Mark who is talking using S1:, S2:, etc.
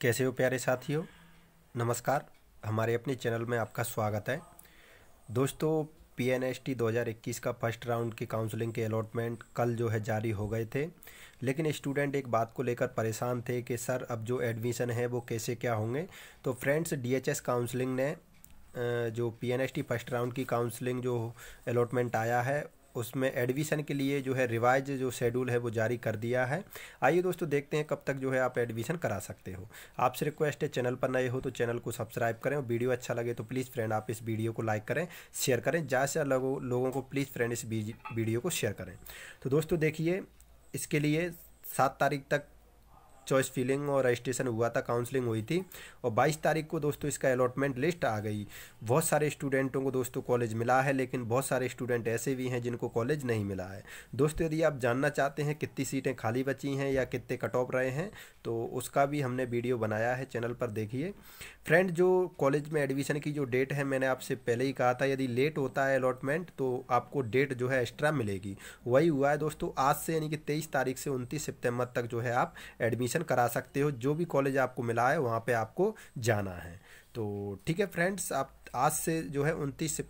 S1: कैसे हो प्यारे साथियों नमस्कार हमारे अपने चैनल में आपका स्वागत है दोस्तों पी एन एस टी दो हज़ार इक्कीस का फर्स्ट राउंड की काउंसलिंग के अलॉटमेंट कल जो है जारी हो गए थे लेकिन स्टूडेंट एक बात को लेकर परेशान थे कि सर अब जो एडमिशन है वो कैसे क्या होंगे तो friends D H S counselling ने जो P N S T first round की काउंसलिंग जो अलॉटमेंट आया है उसमें एडमिशन के लिए जो है रिवाइज जो शेड्यूल है वो जारी कर दिया है आइए दोस्तों देखते हैं कब तक जो है आप एडमिशन करा सकते हो आपसे रिक्वेस्ट है चैनल पर नए हो तो चैनल को सब्सक्राइब करें और वीडियो अच्छा लगे तो प्लीज़ फ्रेंड आप इस वीडियो को लाइक करें शेयर करें ज़्यादा से ज़्यादा लोगों को प्लीज़ फ्रेंड इस वीडियो को शेयर करें तो दोस्तों देखिए इसके लिए सात तारीख तक चॉइस फिलिंग और रजिस्ट्रेशन हुआ था काउंसलिंग हुई थी और 22 तारीख को दोस्तों इसका अलॉटमेंट लिस्ट आ गई बहुत सारे स्टूडेंटों को दोस्तों कॉलेज मिला है लेकिन बहुत सारे स्टूडेंट ऐसे भी हैं जिनको कॉलेज नहीं मिला है दोस्तों यदि आप जानना चाहते हैं कितनी सीटें खाली बची हैं या कितने कट ऑफ रहे हैं तो उसका भी हमने वीडियो बनाया है चैनल पर देखिए फ्रेंड जो कॉलेज में एडमिशन की जो डेट है मैंने आपसे पहले ही कहा था यदि लेट होता है अलॉटमेंट तो आपको डेट जो है एक्स्ट्रा मिलेगी वही हुआ है दोस्तों आज से यानी कि तेईस तारीख से उनतीस सितम्बर तक जो है आप एडमिशन एडमिशन करा सकते हो जो भी कॉलेज आपको मिला है वहाँ पे आपको जाना है तो ठीक है फ्रेंड्स आप आज से जो है उनतीस